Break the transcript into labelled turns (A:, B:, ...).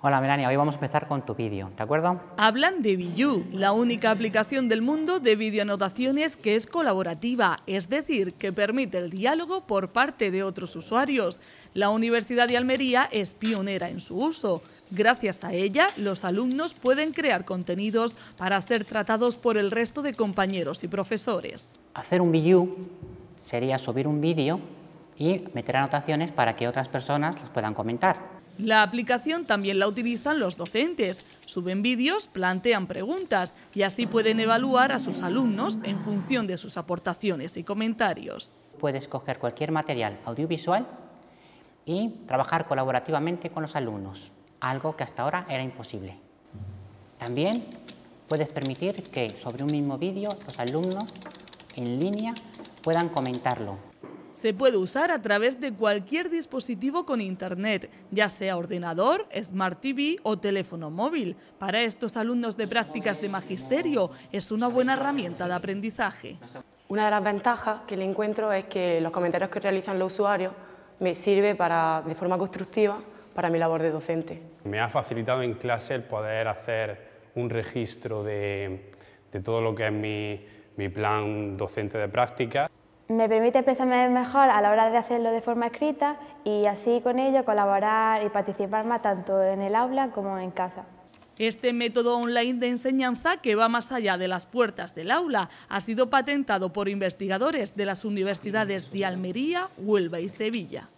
A: Hola Melania, hoy vamos a empezar con tu vídeo, ¿de acuerdo?
B: Hablan de Viyu, la única aplicación del mundo de videoanotaciones que es colaborativa, es decir, que permite el diálogo por parte de otros usuarios. La Universidad de Almería es pionera en su uso. Gracias a ella, los alumnos pueden crear contenidos para ser tratados por el resto de compañeros y profesores.
A: Hacer un Viyu sería subir un vídeo y meter anotaciones para que otras personas las puedan comentar.
B: La aplicación también la utilizan los docentes. Suben vídeos, plantean preguntas y así pueden evaluar a sus alumnos en función de sus aportaciones y comentarios.
A: Puedes coger cualquier material audiovisual y trabajar colaborativamente con los alumnos, algo que hasta ahora era imposible. También puedes permitir que sobre un mismo vídeo los alumnos en línea puedan comentarlo
B: se puede usar a través de cualquier dispositivo con Internet, ya sea ordenador, Smart TV o teléfono móvil. Para estos alumnos de prácticas de magisterio es una buena herramienta de aprendizaje.
A: Una de las ventajas que le encuentro es que los comentarios que realizan los usuarios me sirve de forma constructiva para mi labor de docente. Me ha facilitado en clase el poder hacer un registro de, todo lo que es mi, plan docente de prácticas" me permite expresarme mejor a la hora de hacerlo de forma escrita y así con ello colaborar y participar más tanto en el aula como en casa.
B: Este método online de enseñanza, que va más allá de las puertas del aula, ha sido patentado por investigadores de las universidades de Almería, Huelva y Sevilla.